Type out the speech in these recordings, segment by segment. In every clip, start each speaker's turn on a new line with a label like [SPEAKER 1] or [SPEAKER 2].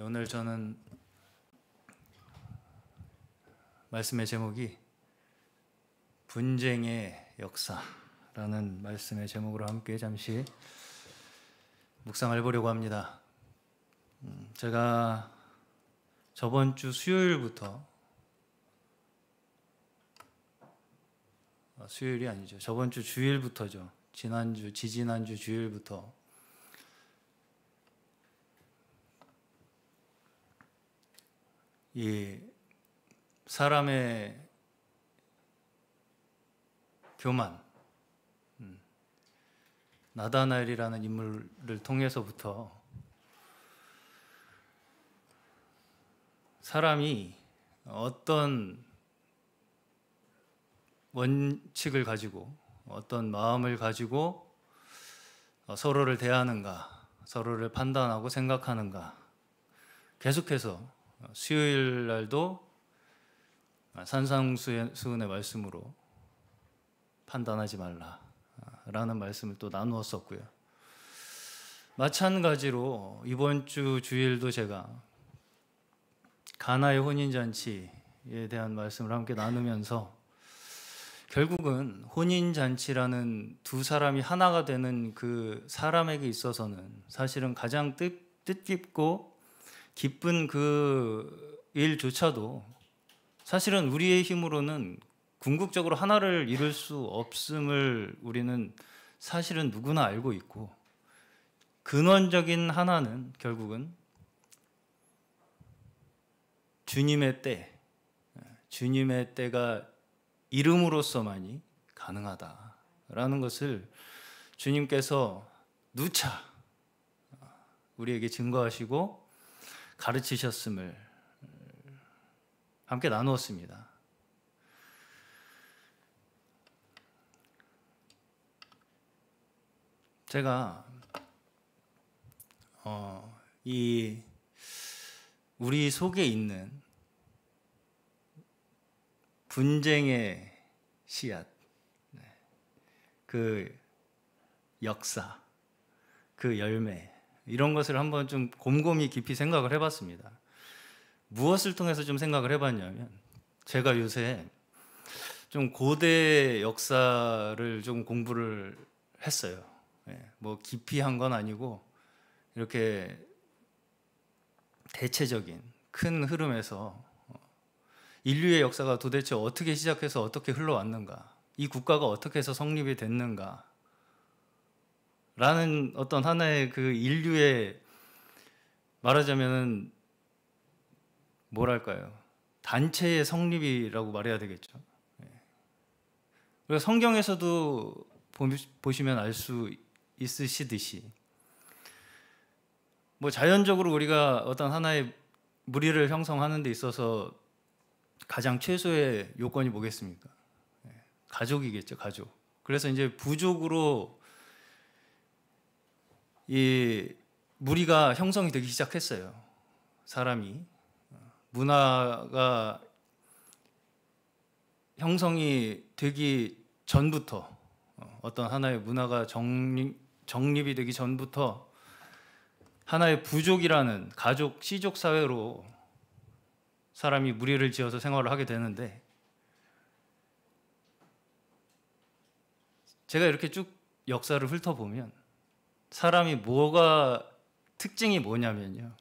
[SPEAKER 1] 네, 오늘 저는 말씀의 제목이 분쟁의 역사라는 말씀의 제목으로 함께 잠시 묵상을 해보려고 합니다. 음, 제가 저번 주 수요일부터 아, 수요일이 아니죠. 저번 주 주일부터죠. 지난주, 지지난주 주일부터 이 사람의 교만 음, 나다나엘이라는 인물을 통해서부터 사람이 어떤 원칙을 가지고 어떤 마음을 가지고 어, 서로를 대하는가, 서로를 판단하고 생각하는가 계속해서 어, 수요일 날도 어, 산상수훈의 말씀으로 판단하지 말라라는 말씀을 또 나누었었고요. 마찬가지로 이번 주 주일도 제가 가나의 혼인잔치에 대한 말씀을 함께 나누면서 결국은 혼인잔치라는 두 사람이 하나가 되는 그 사람에게 있어서는 사실은 가장 뜻, 뜻깊고 기쁜 그 일조차도 사실은 우리의 힘으로는 궁극적으로 하나를 이룰 수 없음을 우리는 사실은 누구나 알고 있고 근원적인 하나는 결국은 주님의 때, 주님의 때가 이름으로서만이 가능하다라는 것을 주님께서 누차 우리에게 증거하시고 가르치셨음을 함께 나누었습니다. 제가 어, 이 우리 속에 있는 분쟁의 씨앗, 네, 그 역사, 그 열매, 이런 것을 한번 좀 곰곰이 깊이 생각을 해봤습니다. 무엇을 통해서 좀 생각을 해봤냐면 제가 요새 좀 고대 역사를 좀 공부를 했어요. 예, 뭐 깊이 한 건 아니고 이렇게 대체적인 큰 흐름에서 어, 인류의 역사가 도대체 어떻게 시작해서 어떻게 흘러왔는가, 이 국가가 어떻게 해서 성립이 됐는가, 라는 어떤 하나의 그 인류의 말하자면은 뭐랄까요 단체의 성립이라고 말해야 되겠죠. 예. 그리고 성경에서도 보시면 알 수 있으시듯이 뭐 자연적으로 우리가 어떤 하나의 무리를 형성하는 데 있어서 가장 최소의 요건이 뭐겠습니까? 예. 가족이겠죠, 가족. 그래서 이제 부족으로 이 무리가 형성이 되기 시작했어요. 사람이 문화가 형성이 되기 전부터 어, 어떤 하나의 문화가 정립, 정립이 되기 전부터 하나의 부족이라는 가족 시족 사회로 사람이 무리를 지어서 생활을 하게 되는데 제가 이렇게 쭉 역사를 훑어보면 사람이 뭐가 특징이 뭐냐면요.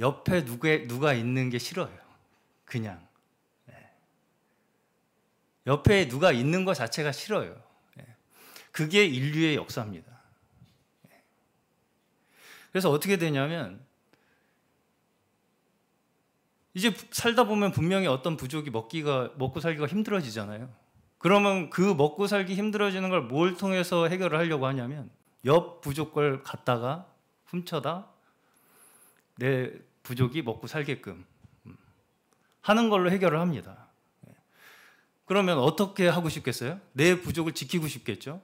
[SPEAKER 1] 옆에 누구 누가 있는 게 싫어요. 그냥. 예. 옆에 누가 있는 것 자체가 싫어요. 예. 그게 인류의 역사입니다. 예. 그래서 어떻게 되냐면, 이제 살다 보면 분명히 어떤 부족이 먹기가, 먹고 살기가 힘들어지잖아요. 그러면 그 먹고 살기 힘들어지는 걸 뭘 통해서 해결을 하려고 하냐면, 옆 부족 걸 갖다가 훔쳐다 내 부족이 먹고 살게끔 음, 하는 걸로 해결을 합니다. 예. 그러면 어떻게 하고 싶겠어요? 내 부족을 지키고 싶겠죠?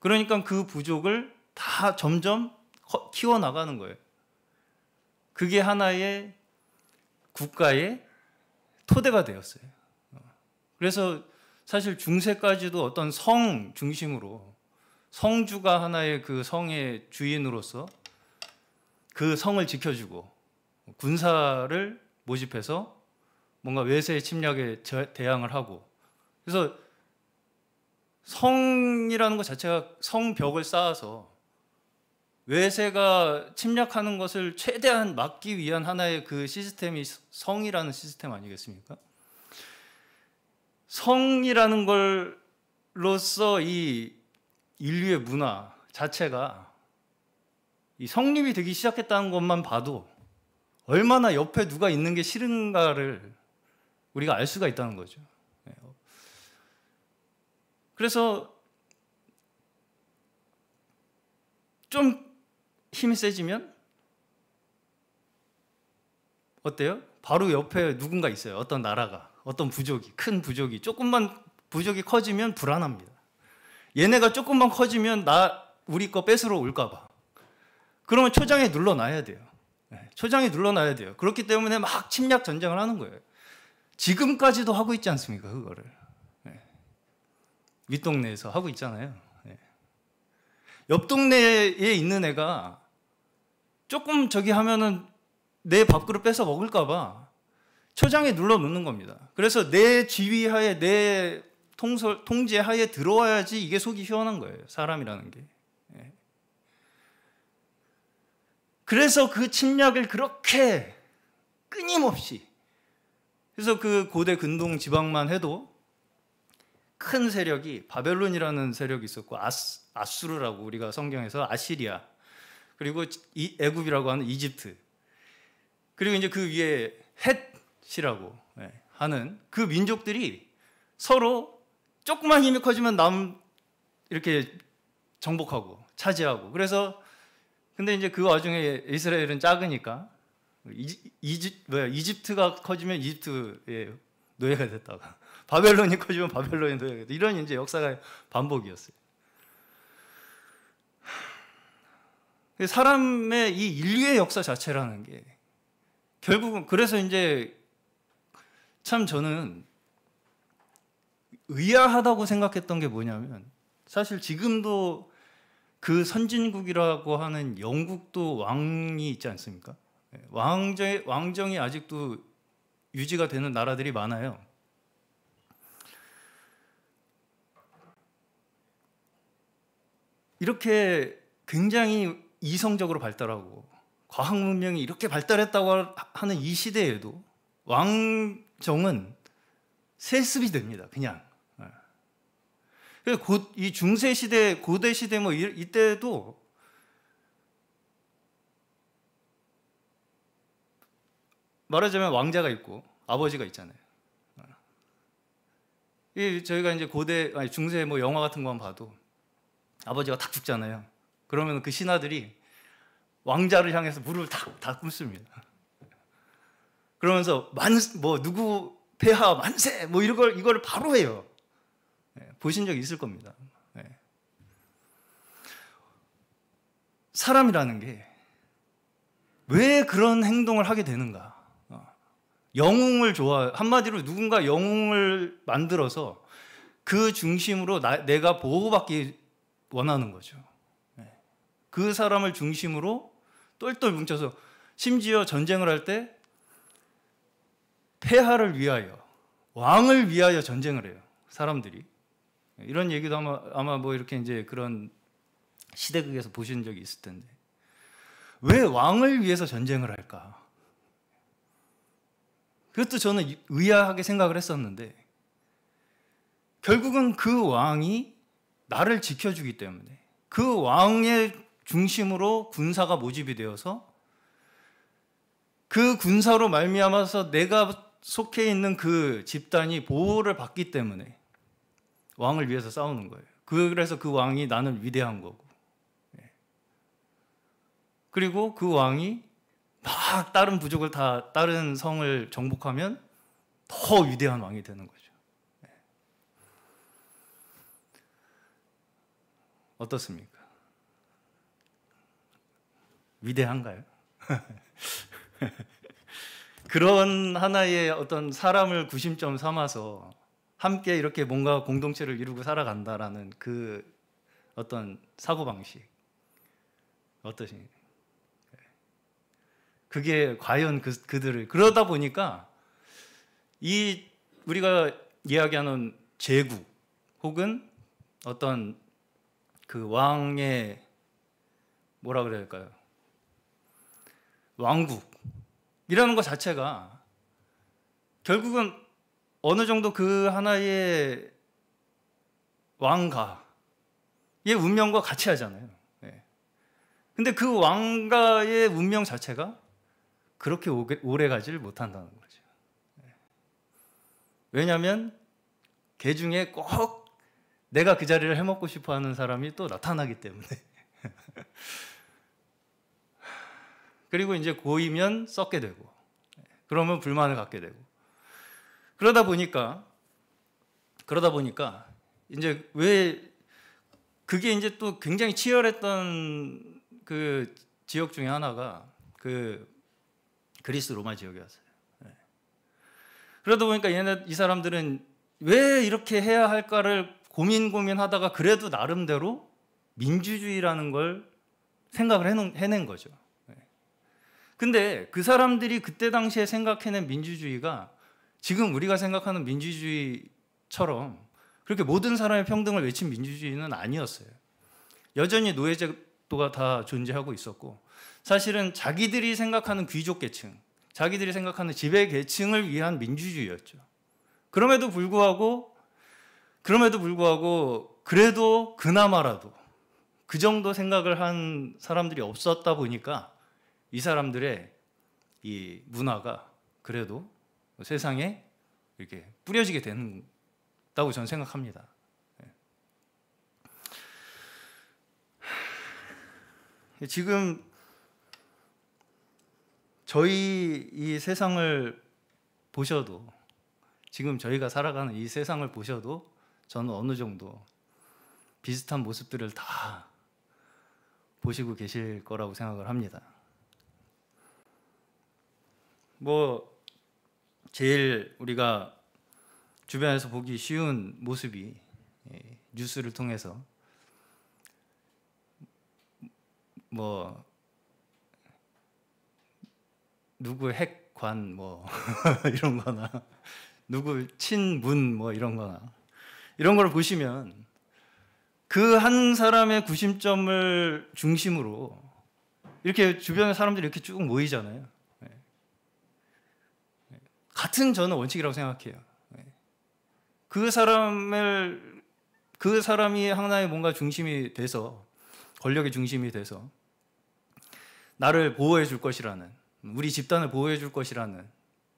[SPEAKER 1] 그러니까 그 부족을 다 점점 키워나가는 거예요. 그게 하나의 국가의 토대가 되었어요. 어. 그래서 사실 중세까지도 어떤 성 중심으로 성주가 하나의 그 성의 주인으로서 그 성을 지켜주고 군사를 모집해서 뭔가 외세의 침략에 대항을 하고 그래서 성이라는 것 자체가 성벽을 쌓아서 외세가 침략하는 것을 최대한 막기 위한 하나의 그 시스템이 성이라는 시스템 아니겠습니까? 성이라는 걸로서 이 인류의 문화 자체가 이 성립이 되기 시작했다는 것만 봐도 얼마나 옆에 누가 있는 게 싫은가를 우리가 알 수가 있다는 거죠. 네. 그래서 좀 힘이 세지면 어때요? 바로 옆에 누군가 있어요. 어떤 나라가, 어떤 부족이, 큰 부족이, 조금만 부족이 커지면 불안합니다. 얘네가 조금만 커지면 나 우리 거 뺏으러 올까 봐. 그러면 초장에 눌러놔야 돼요. 예, 초장에 눌러놔야 돼요. 그렇기 때문에 막 침략 전쟁을 하는 거예요. 지금까지도 하고 있지 않습니까? 그거를 예. 윗동네에서 하고 있잖아요. 예. 옆 동네에 있는 애가 조금 저기 하면은 내 밥그릇 뺏어 먹을까봐 초장에 눌러 놓는 겁니다. 그래서 내 지휘하에 내 통솔, 통제하에 들어와야지 이게 속이 시원한 거예요. 사람이라는 게. 예. 그래서 그 침략을 그렇게 끊임없이 그래서 그 고대 근동 지방만 해도 큰 세력이 바벨론이라는 세력이 있었고 아스, 아수르라고 우리가 성경에서 아시리아 그리고 애굽이라고 하는 이집트 그리고 이제 그 위에 헷이라고 예, 하는 그 민족들이 서로 조그만 힘이 커지면 남 이렇게 정복하고 차지하고 그래서 근데 이제 그 와중에 이스라엘은 작으니까 이집 이집 뭐야 이집트가 커지면 이집트의 노예가 됐다가 바벨론이 커지면 바벨론의 노예가 됐다 이런 이제 역사가 반복이었어요. 사람의 이 인류의 역사 자체라는 게 결국은 그래서 이제 참 저는 의아하다고 생각했던 게 뭐냐면 사실 지금도 그 선진국이라고 하는 영국도 왕이 있지 않습니까? 예, 왕정 왕정이 아직도 유지가 되는 나라들이 많아요. 이렇게 굉장히 이성적으로 발달하고 과학 문명이 이렇게 발달했다고 하는 이 시대에도 왕정은 세습이 됩니다. 그냥 그이 중세 시대, 고대 시대 뭐 이, 때도 말하자면 왕자가 있고 아버지가 있잖아요. 이 저희가 이제 고대 아니 중세 뭐 영화 같은 거만 봐도 아버지가 탁 죽잖아요. 그러면 그 신하들이 왕자를 향해서 물을 탁다 뿜습니다. 그러면서 만뭐 누구 폐하 만세 뭐 이런 걸 이걸 바로 해요. 보신 적이 있을 겁니다. 네. 사람이라는 게 왜 그런 행동을 하게 되는가? 어. 영웅을 좋아 한마디로 누군가 영웅을 만들어서 그 중심으로 나, 내가 보호받기 원하는 거죠. 네. 그 사람을 중심으로 똘똘 뭉쳐서 심지어 전쟁을 할 때 폐하를 위하여 왕을 위하여 전쟁을 해요. 사람들이 이런 얘기도 아마 아마 뭐 이렇게 이제 그런 시대극에서 보신 적이 있을 텐데 왜 왕을 위해서 전쟁을 할까? 그것도 저는 의아하게 생각을 했었는데 결국은 그 왕이 나를 지켜주기 때문에 그 왕의 중심으로 군사가 모집이 되어서 그 군사로 말미암아서 내가 속해 있는 그 집단이 보호를 받기 때문에 왕을 위해서 싸우는 거예요. 그래서 그 왕이 나는 위대한 거고. 예. 그리고 그 왕이 막 다른 부족을 다 다른 성을 정복하면 더 위대한 왕이 되는 거죠. 예. 어떻습니까? 위대한가요? 그런 하나의 어떤 사람을 구심점 삼아서 함께 이렇게 뭔가 공동체를 이루고 살아간다라는 그 어떤 사고 방식 어떠신가요? 네. 그게 과연 그, 그들을 그러다 보니까 이 우리가 이야기하는 제국 혹은 어떤 그 왕의 뭐라 그래야 할까요? 왕국이라는 것 자체가 결국은 어느 정도 그 하나의 왕가의 운명과 같이 하잖아요. 네. 근데 그 왕가의 운명 자체가 그렇게 오래 가지를 못한다는 거죠. 네. 예. 왜냐하면 개 중에 꼭 내가 그 자리를 해먹고 싶어 하는 사람이 또 나타나기 때문에. 그리고 이제 고이면 썩게 되고, 그러면 불만을 갖게 되고, 그러다 보니까 그러다 보니까 이제 왜 그게 이제 또 굉장히 치열했던 그 지역 중에 하나가 그 그리스 로마 지역이었어요. 네. 그러다 보니까 얘네 이 사람들은 왜 이렇게 해야 할까를 고민 고민하다가 그래도 나름대로 민주주의라는 걸 생각을 해놓, 해낸 거죠. 네. 근데 그 사람들이 그때 당시에 생각해낸 민주주의가 지금 우리가 생각하는 민주주의처럼 그렇게 모든 사람의 평등을 외친 민주주의는 아니었어요. 여전히 노예제도가 다 존재하고 있었고 사실은 자기들이 생각하는 귀족 계층, 자기들이 생각하는 지배 계층을 위한 민주주의였죠. 그럼에도 불구하고 그럼에도 불구하고 그래도 그나마라도 그 정도 생각을 한 사람들이 없었다 보니까 이 사람들의 이 문화가 그래도 세상에 이렇게 뿌려지게 된다고 저는 생각합니다. 예. 지금 저희 이 세상을 보셔도 지금 저희가 살아가는 이 세상을 보셔도 저는 어느 정도 비슷한 모습들을 다 보시고 계실 거라고 생각을 합니다. 뭐 제일 우리가 주변에서 보기 쉬운 모습이 예, 뉴스를 통해서 뭐 누구 핵관 뭐 이런 거나 누구 친문 뭐 이런 거나 이런 걸 보시면 그 한 사람의 구심점을 중심으로 이렇게 주변에 사람들이 이렇게 쭉 모이잖아요. 같은 저는 원칙이라고 생각해요. 네. 그 사람을 그 사람이 하나 뭔가 중심이 돼서 권력의 중심이 돼서 나를 보호해 줄 것이라는 우리 집단을 보호해 줄 것이라는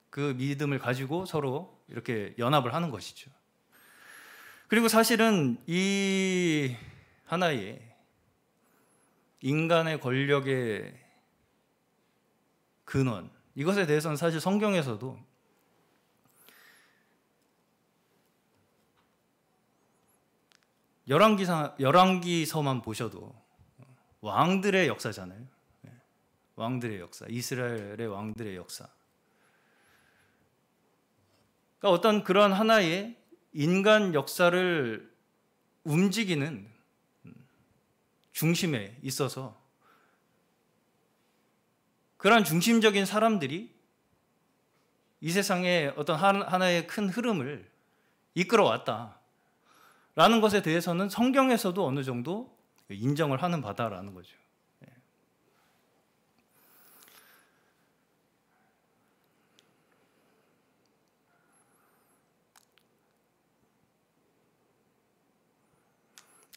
[SPEAKER 1] 그 믿음을 가지고 서로 이렇게 연합을 하는 것이죠. 그리고 사실은 이 하나의 인간의 권력의 근원 이것에 대해서는 사실 성경에서도 열왕기사 열왕기서만 보셔도 왕들의 역사잖아요. 예. 왕들의 역사, 이스라엘의 왕들의 역사. 그러니까 어떤 그런 하나의 인간 역사를 움직이는 중심에 있어서 그러 중심적인 사람들이 이 세상의 어떤 하나의 큰 흐름을 이끌어왔다. 라는 것에 대해서는 성경에서도 어느 정도 인정을 하는 바다라는 거죠. 예.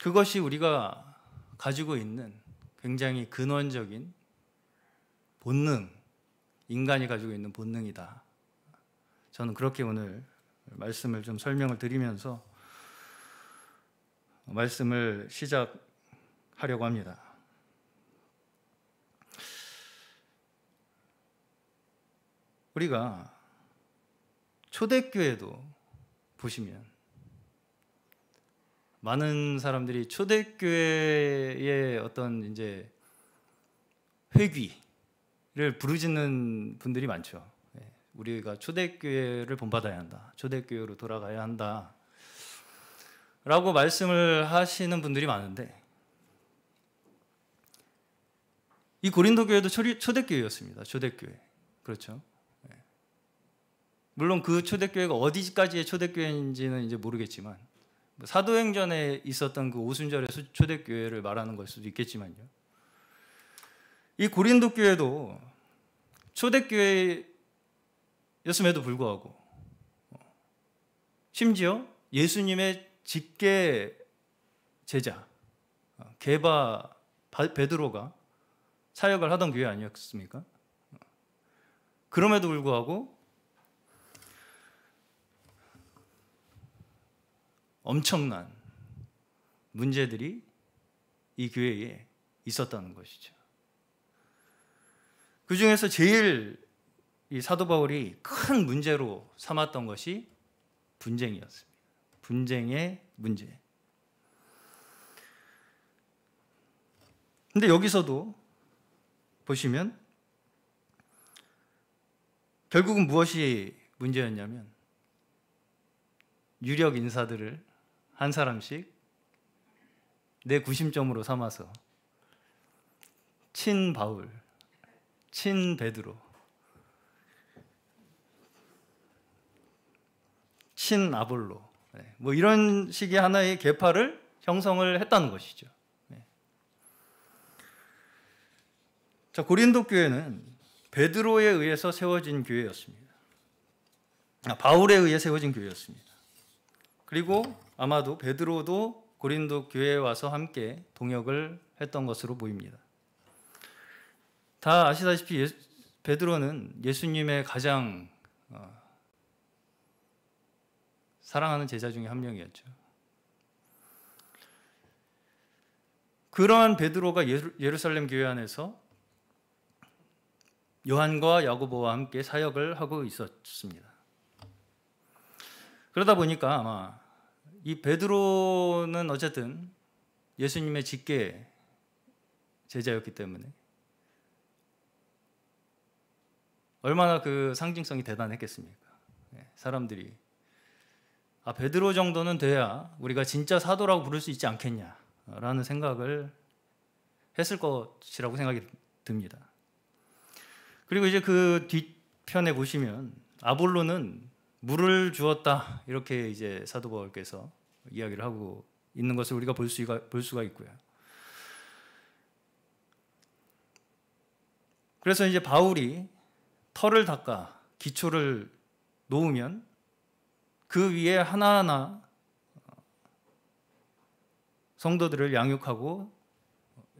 [SPEAKER 1] 그것이 우리가 가지고 있는 굉장히 근원적인 본능, 인간이 가지고 있는 본능이다. 저는 그렇게 오늘 말씀을 좀 설명을 드리면서 말씀을 시작하려고 합니다. 우리가 초대교회도 보시면 많은 사람들이 초대교회의 어떤 이제 회귀를 부르짖는 분들이 많죠. 예, 우리가 초대교회를 본받아야 한다. 초대교회로 돌아가야 한다. 라고 말씀을 하시는 분들이 많은데 이 고린도 교회도 초대교회였습니다. 초대교회. 그렇죠. 예. 물론 그 초대교회가 어디까지의 초대교회인지는 이제 모르겠지만 뭐 사도행전에 있었던 그 오순절의 초대교회를 말하는 걸 수도 있겠지만요. 이 고린도 교회도 초대교회였음에도 불구하고 어, 심지어 예수님의 직계 제자 어, 개바 베드로가 사역을 하던 교회 아니었습니까? 그럼에도 불구하고 엄청난 문제들이 이 교회에 있었다는 것이죠. 그 중에서 제일 이 사도 바울이 큰 문제로 삼았던 것이 분쟁이었습니다. 분쟁의 문제. 근데 여기서도 보시면 결국은 무엇이 문제였냐면 유력 인사들을 한 사람씩 내 구심점으로 삼아서 친 바울, 친 베드로, 친 아볼로, 네. 뭐 이런 식의 하나의 계파를 형성을 했다는 것이죠. 네. 자, 고린도 교회는 베드로에 의해서 세워진 교회였습니다. 아, 바울에 의해 세워진 교회였습니다. 그리고 아마도 베드로도 고린도 교회에 와서 함께 동역을 했던 것으로 보입니다. 다 아시다시피 베드로는 예수님의 가장 어, 사랑하는 제자 중에 한 명이었죠. 그러한 베드로가 예루살렘 교회 안에서 요한과 야고보와 함께 사역을 하고 있었습니다. 그러다 보니까 아마 이 베드로는 어쨌든 예수님의 직계 제자였기 때문에 얼마나 그 상징성이 대단했겠습니까? 예, 사람들이 아, 베드로 정도는 돼야 우리가 진짜 사도라고 부를 수 있지 않겠냐라는 생각을 했을 것이라고 생각이 듭니다. 그리고 이제 그뒤편에 보시면 아볼로는 물을 주었다 이렇게 이제 사도 바울께서 이야기를 하고 있는 것을 우리가 볼 수가 볼 수가 있고요. 그래서 이제 바울이 털을 닦아 기초를 놓으면 그 위에 하나하나 성도들을 양육하고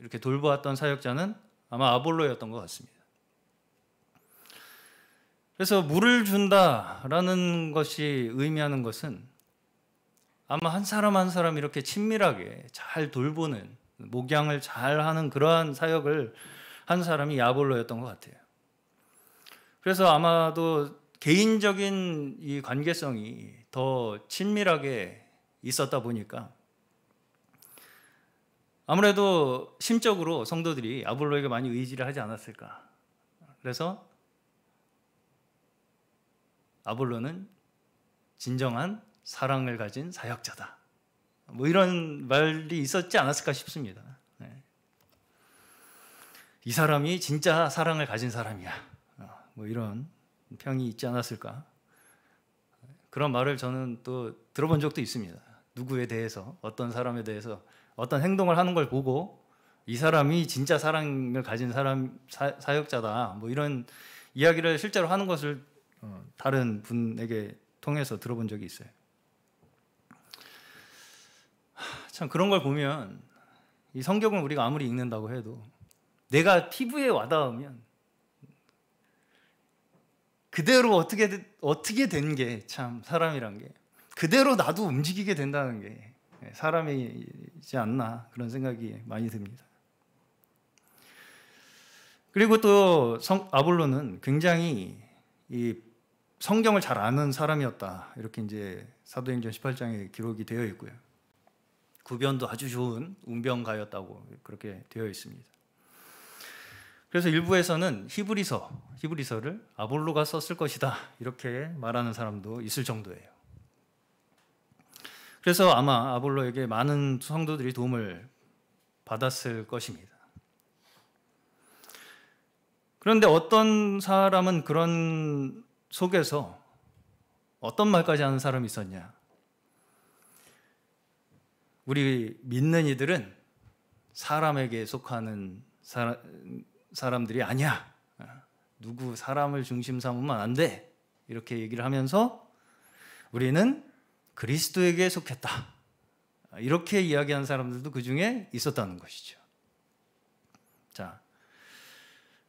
[SPEAKER 1] 이렇게 돌보았던 사역자는 아마 아볼로였던 것 같습니다. 그래서 물을 준다라는 것이 의미하는 것은 아마 한 사람 한 사람 이렇게 친밀하게 잘 돌보는 목양을 잘 하는 그러한 사역을 한 사람이 아볼로였던 것 같아요. 그래서 아마도 개인적인 이 관계성이 더 친밀하게 있었다 보니까 아무래도 심적으로 성도들이 아볼로에게 많이 의지를 하지 않았을까. 그래서 아볼로는 진정한 사랑을 가진 사역자다. 뭐 이런 말이 있었지 않았을까 싶습니다. 네. 이 사람이 진짜 사랑을 가진 사람이야. 어, 뭐 이런 평이 있지 않았을까? 그런 말을 저는 또 들어본 적도 있습니다. 누구에 대해서 어떤 사람에 대해서 어떤 행동을 하는 걸 보고 이 사람이 진짜 사랑을 가진 사람 사, 역자다뭐 이런 이야기를 실제로 하는 것을 어, 다른 분에게 통해서 들어본 적이 있어요. 참 그런 걸 보면 이 성경을 우리가 아무리 읽는다고 해도 내가 피부에 와닿으면 그대로 어떻게 어떻게 된 게 참 사람이란 게 그대로 나도 움직이게 된다는 게 사람이지 않나 그런 생각이 많이 듭니다. 그리고 또 성, 아볼로는 굉장히 이 성경을 잘 아는 사람이었다. 이렇게 이제 사도행전 18장에 기록이 되어 있고요. 구변도 아주 좋은 운병가였다고 그렇게 되어 있습니다. 그래서 일부에서는 히브리서, 히브리서를 아볼로가 썼을 것이다. 이렇게 말하는 사람도 있을 정도예요. 그래서 아마 아볼로에게 많은 성도들이 도움을 받았을 것입니다. 그런데 어떤 사람은 그런 속에서 어떤 말까지 하는 사람이 있었냐? 우리 믿는 이들은 사람에게 속하는 사람, 사람들이 아니야. 아, 누구 사람을 중심 삼으면 안 돼. 이렇게 얘기를 하면서 우리는 그리스도에게 속했다. 아, 이렇게 이야기한 사람들도 그 중에 있었다는 것이죠. 자,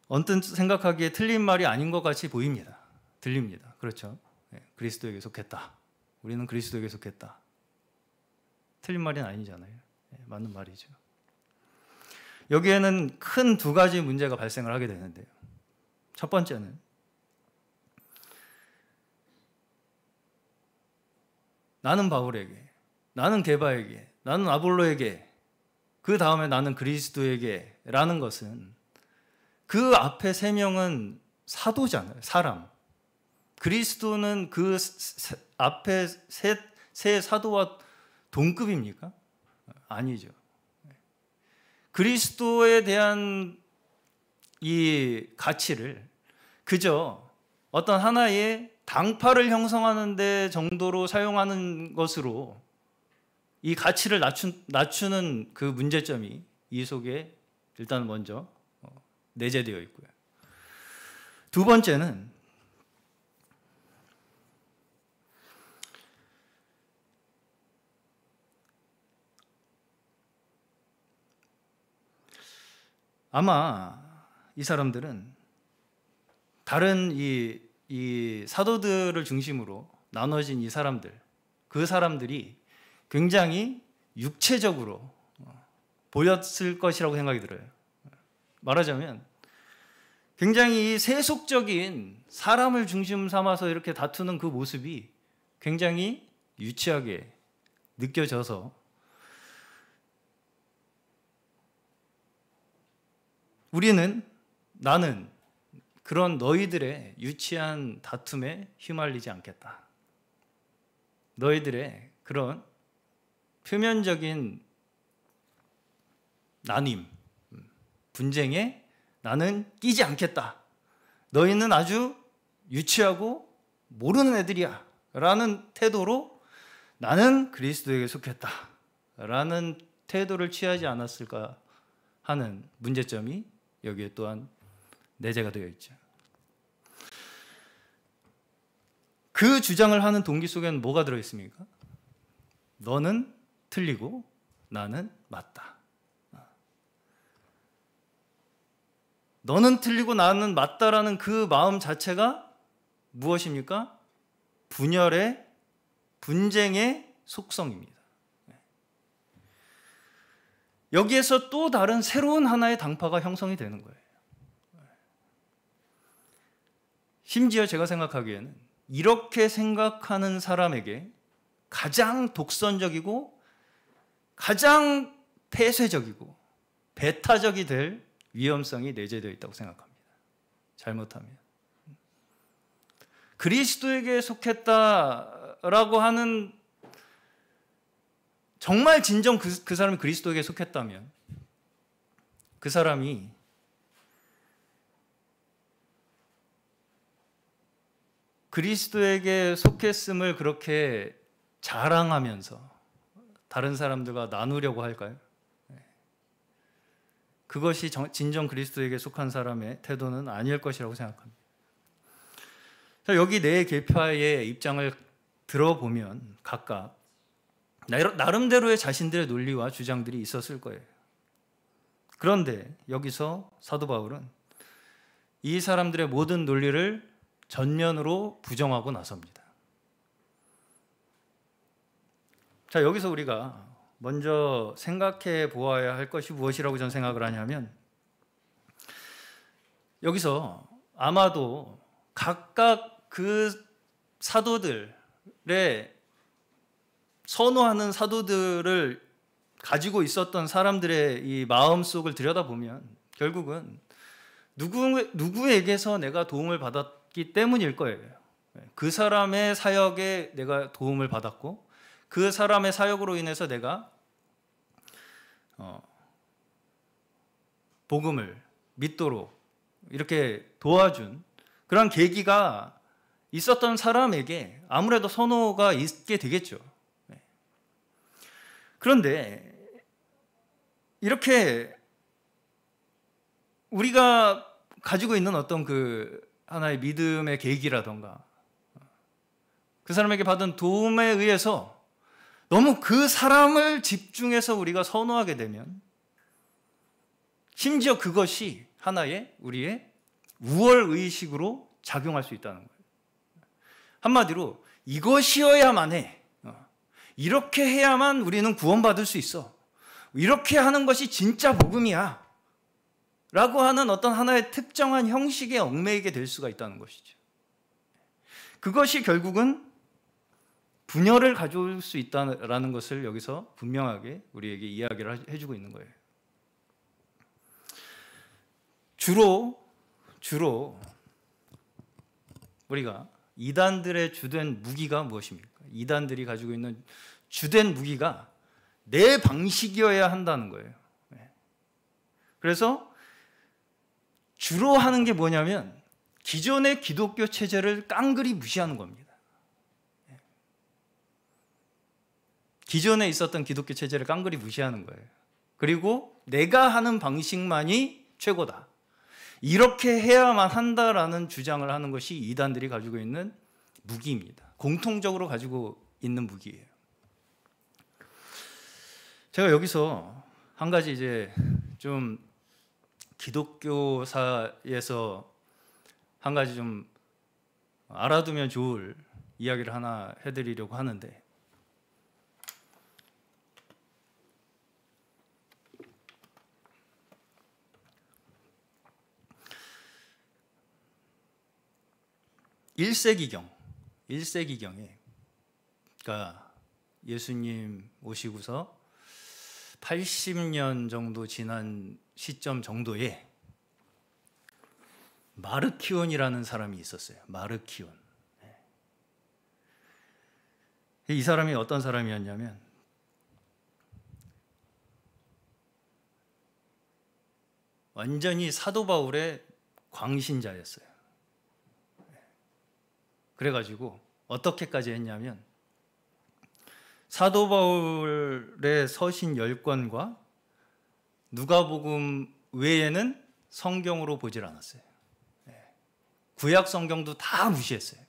[SPEAKER 1] 언뜻 생각하기에 틀린 말이 아닌 것 같이 보입니다. 들립니다. 그렇죠. 예, 그리스도에게 속했다. 우리는 그리스도에게 속했다. 틀린 말이 아니잖아요. 예, 맞는 말이죠. 여기에는 큰 두 가지 문제가 발생을 하게 되는데요. 첫 번째는 나는 바울에게, 나는 게바에게, 나는 아볼로에게, 그 다음에 나는 그리스도에게 라는 것은 그 앞에 세 명은 사도잖아요. 사람. 그리스도는 그 앞에 세, 세 사도와 동급입니까? 아니죠. 그리스도에 대한 이 가치를 그저 어떤 하나의 당파를 형성하는데 정도로 사용하는 것으로 이 가치를 낮춘, 낮추는 그 문제점이 이 속에 일단 먼저 어, 내재되어 있고요. 두 번째는 아마 이 사람들은 다른 이, 이 사도들을 중심으로 나눠진 이 사람들, 그 사람들이 굉장히 육체적으로 어, 보였을 것이라고 생각이 들어요. 말하자면 굉장히 세속적인 사람을 중심 삼아서 이렇게 다투는 그 모습이 굉장히 유치하게 느껴져서 우리는 나는 그런 너희들의 유치한 다툼에 휘말리지 않겠다. 너희들의 그런 표면적인 나님, 음, 분쟁에 나는 끼지 않겠다. 너희는 아주 유치하고 모르는 애들이야. 라는 태도로 나는 그리스도에게 속했다. 라는 태도를 취하지 않았을까 하는 문제점이 여기에 또한 내재가 되어 있죠. 그 주장을 하는 동기 속에는 뭐가 들어 있습니까? 너는 틀리고 나는 맞다. 너는 틀리고 나는 맞다라는 그 마음 자체가 무엇입니까? 분열의 분쟁의 속성입니다. 여기에서 또 다른 새로운 하나의 당파가 형성이 되는 거예요. 심지어 제가 생각하기에는 이렇게 생각하는 사람에게 가장 독선적이고 가장 폐쇄적이고 배타적이 될 위험성이 내재되어 있다고 생각합니다. 잘못하면. 그리스도에게 속했다라고 하는 정말 진정 그, 그 사람이 그리스도에게 속했다면 그 사람이 그리스도에게 속했음을 그렇게 자랑하면서 다른 사람들과 나누려고 할까요? 네. 그것이 진정 그리스도에게 속한 사람의 태도는 아닐 것이라고 생각합니다. 여기 네 개파의 입장을 들어보면 각각 나름대로의 자신들의 논리와 주장들이 있었을 거예요. 그런데 여기서 사도 바울은 이 사람들의 모든 논리를 전면으로 부정하고 나섭니다. 자, 여기서 우리가 먼저 생각해 보아야 할 것이 무엇이라고 저는 생각을 하냐면 여기서 아마도 각각 그 사도들의 선호하는 사도들을 가지고 있었던 사람들의 이 마음 속을 들여다보면 결국은 누구, 누구에게서 내가 도움을 받았기 때문일 거예요. 그 사람의 사역에 내가 도움을 받았고 그 사람의 사역으로 인해서 내가 어, 복음을 믿도록 이렇게 도와준 그런 계기가 있었던 사람에게 아무래도 선호가 있게 되겠죠. 그런데 이렇게 우리가 가지고 있는 어떤 그 하나의 믿음의 계기라던가 그 사람에게 받은 도움에 의해서 너무 그 사람을 집중해서 우리가 선호하게 되면 심지어 그것이 하나의 우리의 우월의식으로 작용할 수 있다는 거예요. 한마디로 이것이어야만 해. 이렇게 해야만 우리는 구원받을 수 있어. 이렇게 하는 것이 진짜 복음이야. 라고 하는 어떤 하나의 특정한 형식에 얽매이게 될 수가 있다는 것이죠. 그것이 결국은 분열을 가져올 수있다는 것을 여기서 분명하게 우리에게 이야기를 해주고 있는 거예요. 주로, 주로 우리가 이단들의 주된 무기가 무엇입니까? 이단들이 가지고 있는 주된 무기가 내 방식이어야 한다는 거예요. 네. 그래서 주로 하는 게 뭐냐면 기존의 기독교 체제를 깡그리 무시하는 겁니다. 네. 기존에 있었던 기독교 체제를 깡그리 무시하는 거예요. 그리고 내가 하는 방식만이 최고다. 이렇게 해야만 한다라는 주장을 하는 것이 이단들이 가지고 있는 무기입니다. 공통적으로 가지고 있는 무기예요. 제가 여기서 한 가지 이제 좀 기독교사에서 한 가지 좀 알아두면 좋을 이야기를 하나 해드리려고 하는데 일세기경 1세기경에 그러니까 예수님 오시고서 80년 정도 지난 시점 정도에 마르키온이라는 사람이 있었어요. 마르키온. 예. 이 사람이 어떤 사람이었냐면 완전히 사도 바울의 광신자였어요. 그래가지고 어떻게까지 했냐면 사도 바울의 서신 10권과 누가복음 외에는 성경으로 보질 않았어요. 네. 구약 성경도 다 무시했어요.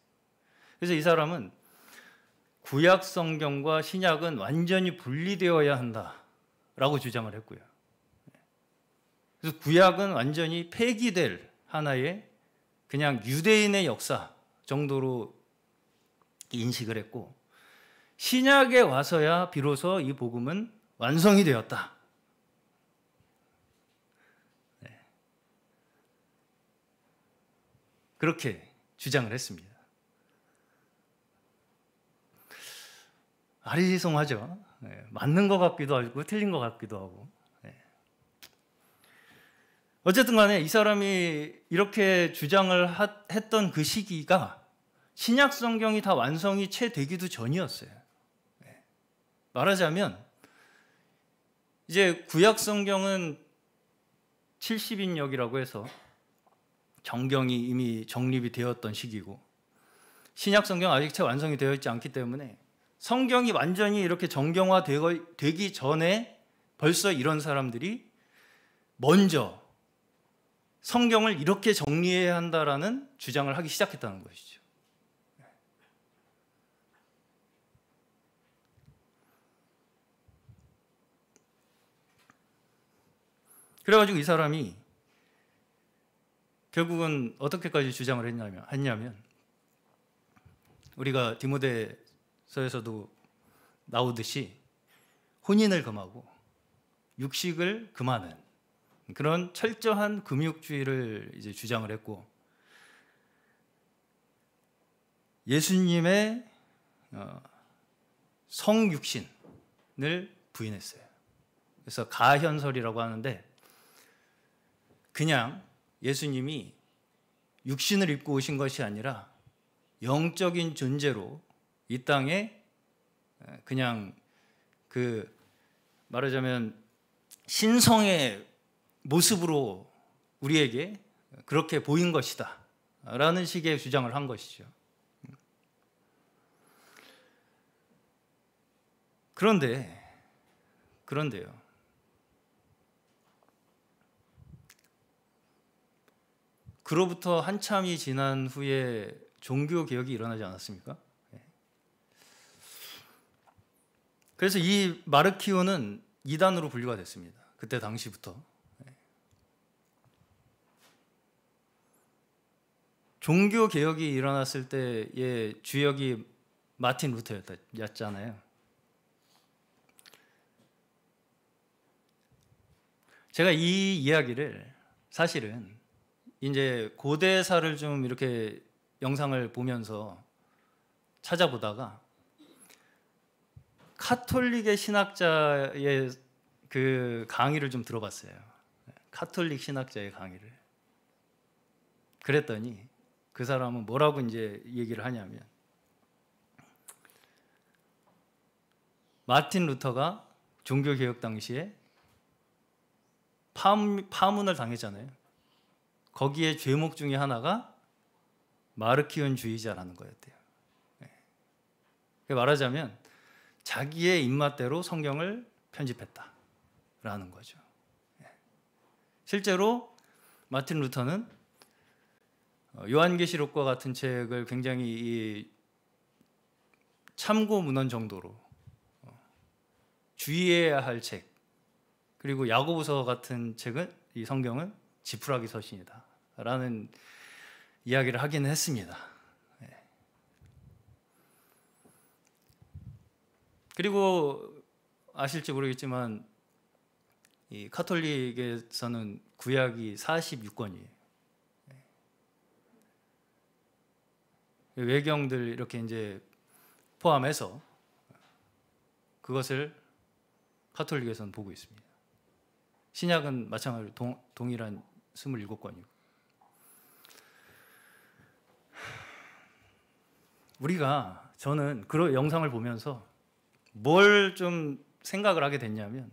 [SPEAKER 1] 그래서 이 사람은 구약 성경과 신약은 완전히 분리되어야 한다라고 주장을 했고요. 네. 그래서 구약은 완전히 폐기될 하나의 그냥 유대인의 역사, 정도로 인식을 했고 신약에 와서야 비로소 이 복음은 완성이 되었다. 네. 그렇게 주장을 했습니다. 아리송하죠. 네. 맞는 것 같기도 하고 틀린 것 같기도 하고. 네. 어쨌든 간에 이 사람이 이렇게 주장을 하, 했던 그 시기가 신약 성경이 다 완성이 채 되기도 전이었어요. 네. 말하자면 이제 구약 성경은 70인역이라고 해서 정경이 이미 정립이 되었던 시기고 신약 성경 아직 채 완성이 되어 있지 않기 때문에 성경이 완전히 이렇게 정경화 되기 전에 벌써 이런 사람들이 먼저 성경을 이렇게 정리해야 한다라는 주장을 하기 시작했다는 것이죠. 그래가지고 이 사람이 결국은 어떻게까지 주장을 했냐면, 했냐면 우리가 디모데서에서도 나오듯이 혼인을 금하고 육식을 금하는 그런 철저한 금욕주의를 이제 주장을 했고 예수님의 어, 성육신을 부인했어요. 그래서 가현설이라고 하는데 그냥 예수님이 육신을 입고 오신 것이 아니라 영적인 존재로 이 땅에 그냥 그 말하자면 신성의 모습으로 우리에게 그렇게 보인 것이다. 라는 식의 주장을 한 것이죠. 그런데, 그런데요. 그로부터 한참이 지난 후에 종교 개혁이 일어나지 않았습니까? 예. 그래서 이 마르키오는 이단으로 분류가 됐습니다. 그때 당시부터. 예. 종교 개혁이 일어났을 때의 주역이 마틴 루터였잖아요. 제가 이 이야기를 사실은 이제 고대사를 좀 이렇게 영상을 보면서 찾아보다가 카톨릭의 신학자의 그 강의를 좀 들어봤어요. 카톨릭 신학자의 강의를. 그랬더니 그 사람은 뭐라고 이제 얘기를 하냐면 마틴 루터가 종교개혁 당시에 파문, 파문을 당했잖아요. 거기에 죄목 중에 하나가 마르키온주의자라는 거였대요. 예. 그러니까 말하자면 자기의 입맛대로 성경을 편집했다라는 거죠. 예. 실제로 마틴 루터는 어, 요한계시록과 같은 책을 굉장히 참고 문헌 정도로 어, 주의해야 할 책, 그리고 야고보서 같은 책은 이 성경은 지푸라기 서신이다. 라는 이야기를 하기는 했습니다. 예. 그리고 아실지 모르겠지만 이 카톨릭에서는 구약이 46권이에요. 예. 외경들 이렇게 이제 포함해서 그것을 카톨릭에서는 보고 있습니다. 신약은 마찬가지로 동, 일한 27권이요. 우리가 저는 그런 영상을 보면서 뭘 좀 생각을 하게 됐냐면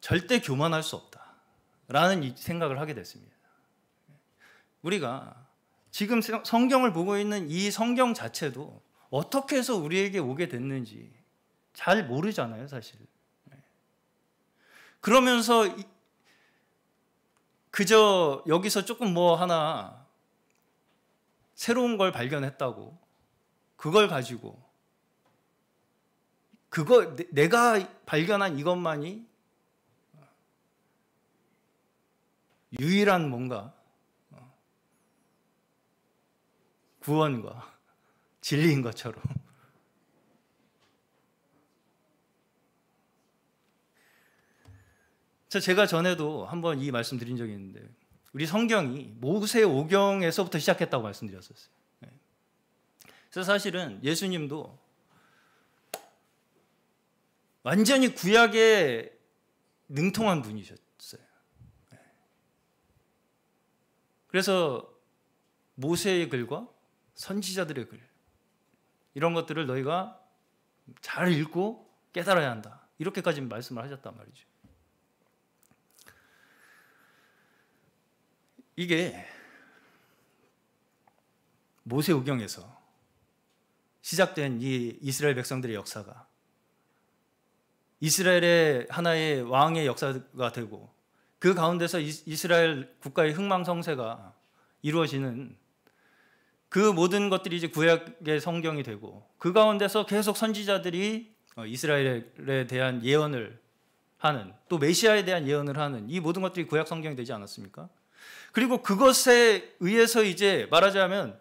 [SPEAKER 1] 절대 교만할 수 없다라는 생각을 하게 됐습니다. 우리가 지금 성경을 보고 있는 이 성경 자체도 어떻게 해서 우리에게 오게 됐는지 잘 모르잖아요, 사실. 네. 그러면서 그저 여기서 조금 뭐 하나 새로운 걸 발견했다고 그걸 가지고 그거 내가 발견한 이것만이 유일한 뭔가 어, 구원과 진리인 것처럼 제가 전에도 한번 이 말씀 드린 적이 있는데 우리 성경이 모세 오경에서부터 시작했다고 말씀드렸었어요. 네. 그래서 사실은 예수님도 완전히 구약에 능통한 분이셨어요. 네. 그래서 모세의 글과 선지자들의 글 이런 것들을 너희가 잘 읽고 깨달아야 한다. 이렇게까지 말씀을 하셨단 말이죠. 이게 모세우경에서 시작된 이 이스라엘 백성들의 역사가 이스라엘의 하나의 왕의 역사가 되고 그 가운데서 이스라엘 국가의 흥망성쇠가 이루어지는 그 모든 것들이 이제 구약의 성경이 되고 그 가운데서 계속 선지자들이 어, 이스라엘에 대한 예언을 하는 또 메시아에 대한 예언을 하는 이 모든 것들이 구약 성경이 되지 않았습니까? 그리고 그것에 의해서 이제 말하자면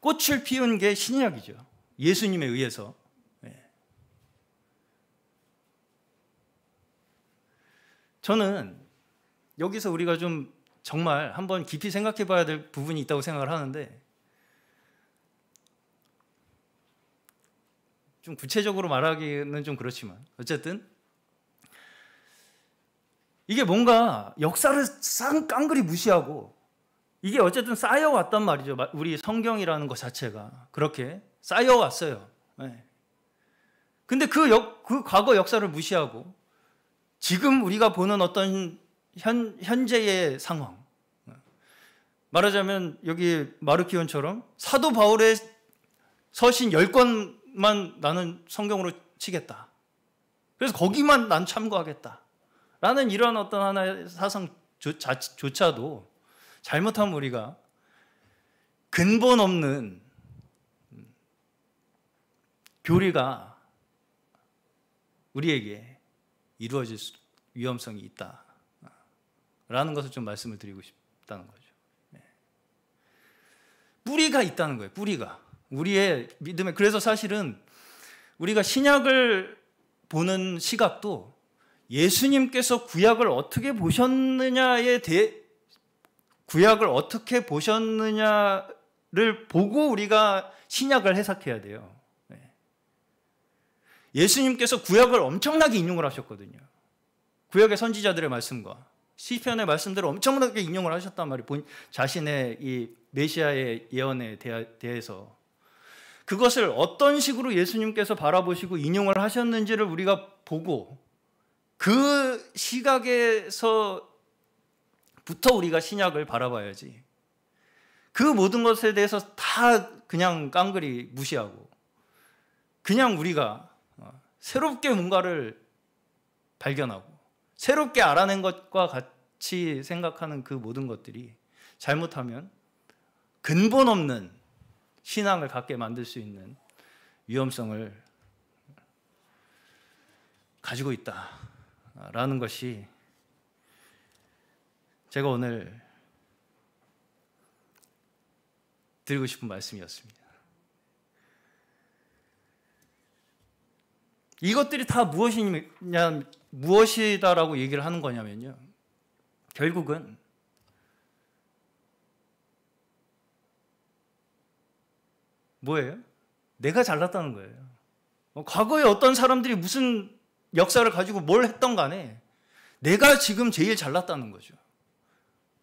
[SPEAKER 1] 꽃을 피운 게 신약이죠. 예수님에 의해서. 예. 저는 여기서 우리가 좀 정말 한번 깊이 생각해 봐야 될 부분이 있다고 생각을 하는데 좀 구체적으로 말하기는 좀 그렇지만 어쨌든 이게 뭔가 역사를 쌍 깡그리 무시하고 이게 어쨌든 쌓여왔단 말이죠. 우리 성경이라는 것 자체가 그렇게 쌓여왔어요. 네. 근데 그, 역, 그 과거 역사를 무시하고 지금 우리가 보는 어떤 현, 현재의 상황. 네. 말하자면 여기 마르키온처럼 사도 바울의 서신 10권만 나는 성경으로 치겠다. 그래서 거기만 난 참고하겠다. 라는 이러한 어떤 하나의 사상조차도 잘못하면 우리가 근본 없는 교리가 우리에게 이루어질 위험성이 있다. 라는 것을 좀 말씀을 드리고 싶다는 거죠. 네. 뿌리가 있다는 거예요. 뿌리가. 우리의 믿음에. 그래서 사실은 우리가 신약을 보는 시각도 예수님께서 구약을 어떻게 보셨느냐에 대해 구약을 어떻게 보셨느냐를 보고 우리가 신약을 해석해야 돼요. 네. 예수님께서 구약을 엄청나게 인용을 하셨거든요. 구약의 선지자들의 말씀과 시편의 말씀들을 엄청나게 인용을 하셨단 말이에요. 자신의 이 메시아의 예언에 대해서 그것을 어떤 식으로 예수님께서 바라보시고 인용을 하셨는지를 우리가 보고 그 시각에서부터 우리가 신약을 바라봐야지. 그 모든 것에 대해서 다 그냥 깡그리 무시하고 그냥 우리가 어, 새롭게 뭔가를 발견하고 새롭게 알아낸 것과 같이 생각하는 그 모든 것들이 잘못하면 근본 없는 신앙을 갖게 만들 수 있는 위험성을 가지고 있다. 라는 것이 제가 오늘 드리고 싶은 말씀이었습니다. 이것들이 다 무엇이냐, 무엇이다라고 얘기를 하는 거냐면요. 결국은 뭐예요? 내가 잘났다는 거예요. 뭐 과거에 어떤 사람들이 무슨 역사를 가지고 뭘 했던 간에 내가 지금 제일 잘났다는 거죠.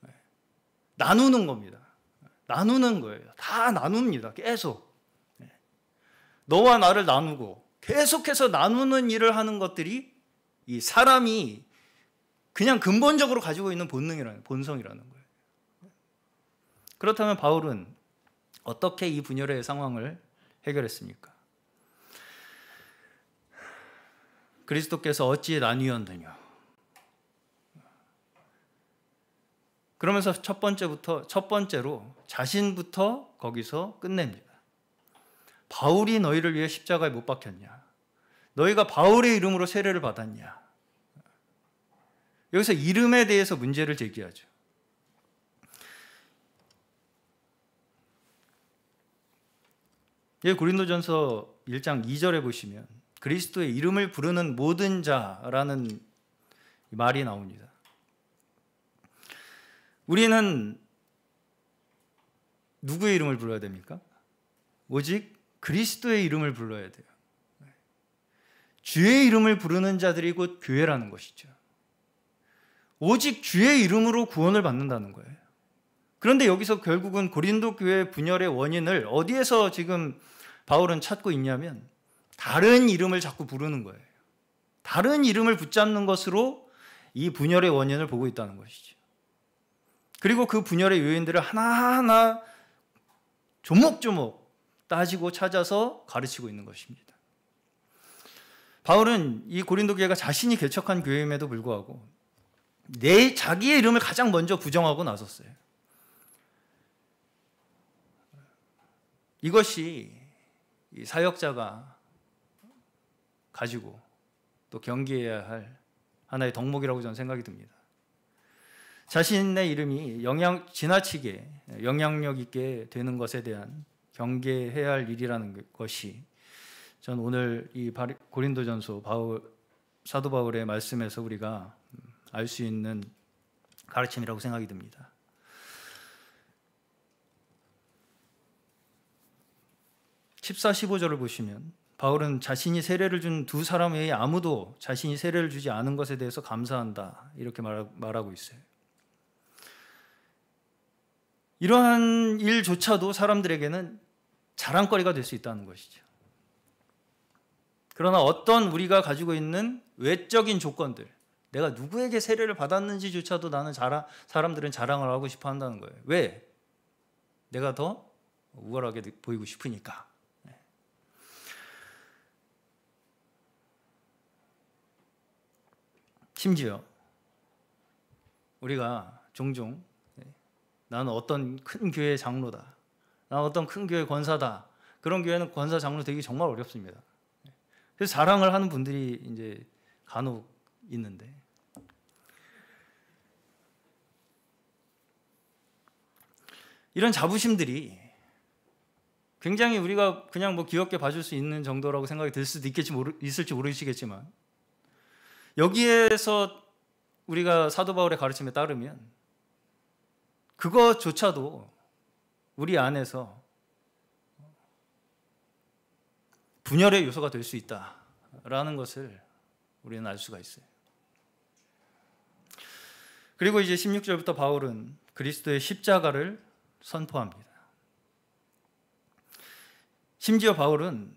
[SPEAKER 1] 네. 나누는 겁니다. 나누는 거예요. 다 나눕니다. 계속. 네. 너와 나를 나누고 계속해서 나누는 일을 하는 것들이 이 사람이 그냥 근본적으로 가지고 있는 본능이라는 본성이라는 거예요. 그렇다면 바울은 어떻게 이 분열의 상황을 해결했습니까? 그리스도께서 어찌 나뉘었느냐. 그러면서 첫 번째부터 첫 번째로 자신부터 거기서 끝냅니다. 바울이 너희를 위해 십자가에 못 박혔냐? 너희가 바울의 이름으로 세례를 받았냐? 여기서 이름에 대해서 문제를 제기하죠. 예, 고린도전서 1장 2절에 보시면 그리스도의 이름을 부르는 모든 자라는 말이 나옵니다. 우리는 누구의 이름을 불러야 됩니까? 오직 그리스도의 이름을 불러야 돼요. 주의 이름을 부르는 자들이 곧 교회라는 것이죠. 오직 주의 이름으로 구원을 받는다는 거예요. 그런데 여기서 결국은 고린도 교회 분열의 원인을 어디에서 지금 바울은 찾고 있냐면 다른 이름을 자꾸 부르는 거예요. 다른 이름을 붙잡는 것으로 이 분열의 원인을 보고 있다는 것이죠. 그리고 그 분열의 요인들을 하나하나 조목조목 따지고 찾아서 가르치고 있는 것입니다. 바울은 이 고린도 교회가 자신이 개척한 교회임에도 불구하고 내 자기의 이름을 가장 먼저 부정하고 나섰어요. 이것이 사역자가 가지고 또 경계해야 할 하나의 덕목이라고 저는 생각이 듭니다. 자신의 이름이 영향 지나치게 영향력 있게 되는 것에 대한 경계해야 할 일이라는 것이 전 오늘 이 고린도전서 바울 사도 바울의 말씀에서 우리가 알 수 있는 가르침이라고 생각이 듭니다. 십사 십오 절을 보시면 바울은 자신이 세례를 준 두 사람 외에 아무도 자신이 세례를 주지 않은 것에 대해서 감사한다. 이렇게 말하고 있어요. 이러한 일조차도 사람들에게는 자랑거리가 될 수 있다는 것이죠. 그러나 어떤 우리가 가지고 있는 외적인 조건들, 내가 누구에게 세례를 받았는지조차도 나는 자랑, 사람들은 자랑을 하고 싶어 한다는 거예요. 왜? 내가 더 우월하게 보이고 싶으니까. 심지어 우리가 종종 나는 어떤 큰 교회의 장로다. 나는 어떤 큰 교회 권사다. 그런 교회는 권사 장로 되기 정말 어렵습니다. 그래서 자랑을 하는 분들이 이제 간혹 있는데 이런 자부심들이 굉장히 우리가 그냥 뭐 귀엽게 봐줄 수 있는 정도라고 생각이 들 수도 있겠지 모르, 있을지 모르시겠지만 여기에서 우리가 사도 바울의 가르침에 따르면 그것조차도 우리 안에서 분열의 요소가 될 수 있다라는 것을 우리는 알 수가 있어요. 그리고 이제 16절부터 바울은 그리스도의 십자가를 선포합니다. 심지어 바울은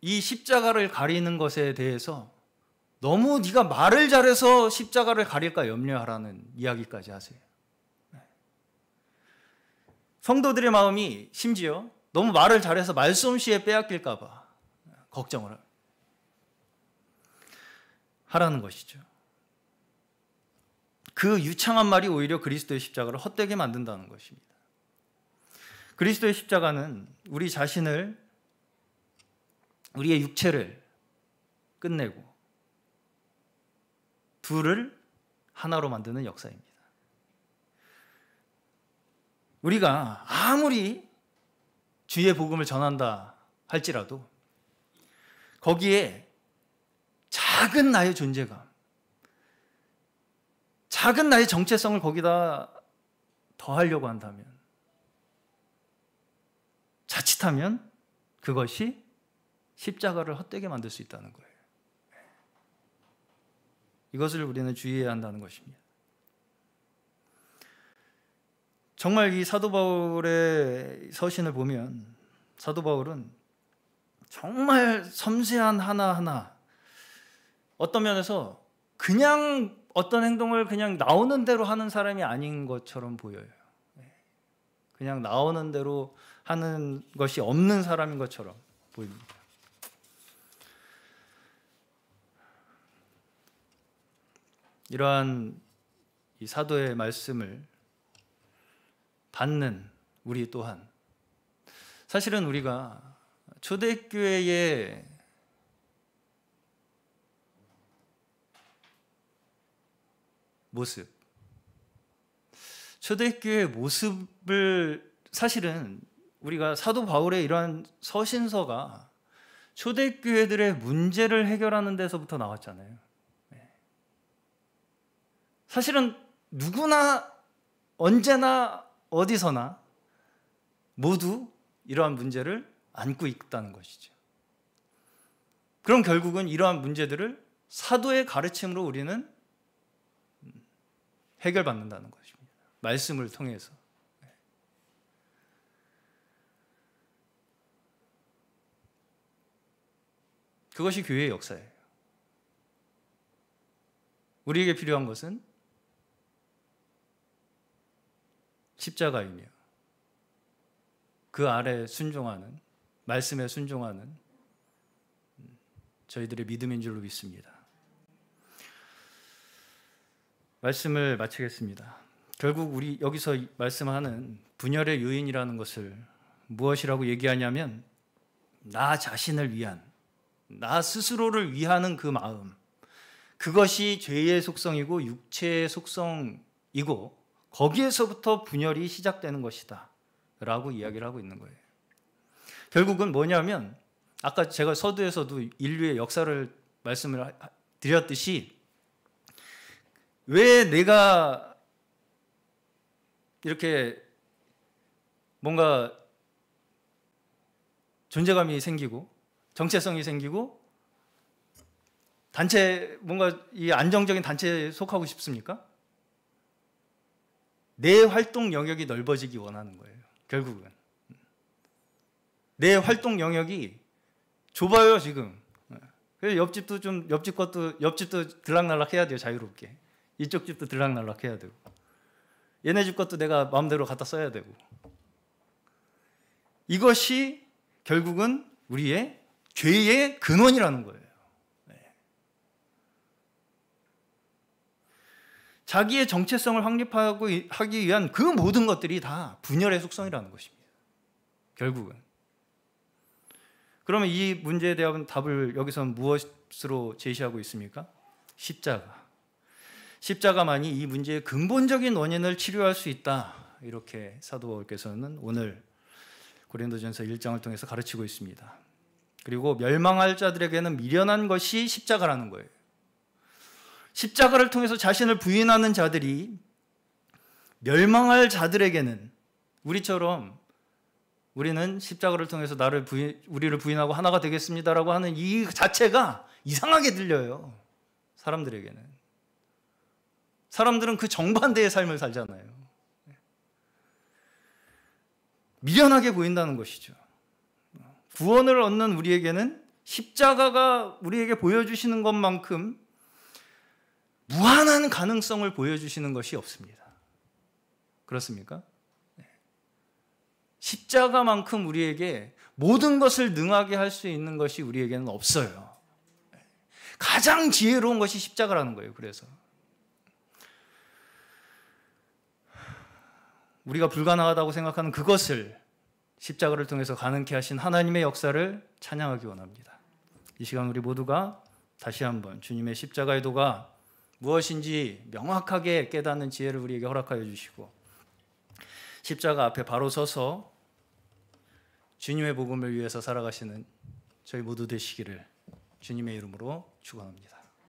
[SPEAKER 1] 이 십자가를 가리는 것에 대해서 너무 네가 말을 잘해서 십자가를 가릴까 염려하라는 이야기까지 하세요. 네. 성도들의 마음이 심지어 너무 말을 잘해서 말솜씨에 빼앗길까봐 걱정을 하라는 것이죠. 그 유창한 말이 오히려 그리스도의 십자가를 헛되게 만든다는 것입니다. 그리스도의 십자가는 우리 자신을, 우리의 육체를 끝내고, 둘을 하나로 만드는 역사입니다. 우리가 아무리 주의 복음을 전한다 할지라도 거기에 작은 나의 존재감, 작은 나의 정체성을 거기다 더하려고 한다면 자칫하면 그것이 십자가를 헛되게 만들 수 있다는 거예요. 이것을 우리는 주의해야 한다는 것입니다. 정말 이 사도 바울의 서신을 보면 사도 바울은 정말 섬세한 하나하나 어떤 면에서 그냥 어떤 행동을 그냥 나오는 대로 하는 사람이 아닌 것처럼 보여요. 그냥 나오는 대로 하는 것이 없는 사람인 것처럼 보입니다. 이러한 사도의 말씀을 받는 우리 또한 사실은 우리가 초대교회의 모습 초대교회의 모습을 사실은 우리가 사도 바울의 이러한 서신서가 초대교회들의 문제를 해결하는 데서부터 나왔잖아요. 사실은 누구나 언제나 어디서나 모두 이러한 문제를 안고 있다는 것이죠. 그럼 결국은 이러한 문제들을 사도의 가르침으로 우리는 해결받는다는 것입니다. 말씀을 통해서. 그것이 교회의 역사예요. 우리에게 필요한 것은 십자가이며 그 아래 순종하는 말씀에 순종하는 저희들의 믿음인 줄로 믿습니다. 말씀을 마치겠습니다. 결국 우리 여기서 말씀하는 분열의 요인이라는 것을 무엇이라고 얘기하냐면 나 자신을 위한 나 스스로를 위하는 그 마음 그것이 죄의 속성이고 육체의 속성이고 거기에서부터 분열이 시작되는 것이다. 라고 이야기를 하고 있는 거예요. 결국은 뭐냐면, 아까 제가 서두에서도 인류의 역사를 말씀을 드렸듯이, 왜 내가 이렇게 뭔가 존재감이 생기고, 정체성이 생기고, 단체, 뭔가 이 안정적인 단체에 속하고 싶습니까? 내 활동 영역이 넓어지기 원하는 거예요. 결국은. 내 활동 영역이 좁아요, 지금. 그래서 옆집도 좀, 옆집 것도, 옆집도 들락날락 해야 돼요, 자유롭게. 이쪽 집도 들락날락 해야 되고. 얘네 집 것도 내가 마음대로 갖다 써야 되고. 이것이 결국은 우리의 죄의 근원이라는 거예요. 자기의 정체성을 확립하기 위한 그 모든 것들이 다 분열의 속성이라는 것입니다. 결국은. 그러면 이 문제에 대한 답을 여기서 무엇으로 제시하고 있습니까? 십자가. 십자가만이 이 문제의 근본적인 원인을 치료할 수 있다. 이렇게 사도 바울께서는 오늘 고린도전서 1장을 통해서 가르치고 있습니다. 그리고 멸망할 자들에게는 미련한 것이 십자가라는 거예요. 십자가를 통해서 자신을 부인하는 자들이 멸망할 자들에게는 우리처럼 우리는 십자가를 통해서 나를 부인, 우리를 부인하고 하나가 되겠습니다라고 하는 이 자체가 이상하게 들려요. 사람들에게는. 사람들은 그 정반대의 삶을 살잖아요. 미련하게 보인다는 것이죠. 구원을 얻는 우리에게는 십자가가 우리에게 보여주시는 것만큼 무한한 가능성을 보여주시는 것이 없습니다. 그렇습니까? 네. 십자가만큼 우리에게 모든 것을 능하게 할 수 있는 것이 우리에게는 없어요. 네. 가장 지혜로운 것이 십자가라는 거예요. 그래서 우리가 불가능하다고 생각하는 그것을 십자가를 통해서 가능케 하신 하나님의 역사를 찬양하기 원합니다. 이 시간 우리 모두가 다시 한번 주님의 십자가의 도가 무엇인지 명확하게 깨닫는 지혜를 우리에게 허락하여 주시고 십자가 앞에 바로 서서 주님의 복음을 위해서 살아가시는 저희 모두 되시기를 주님의 이름으로 축원합니다.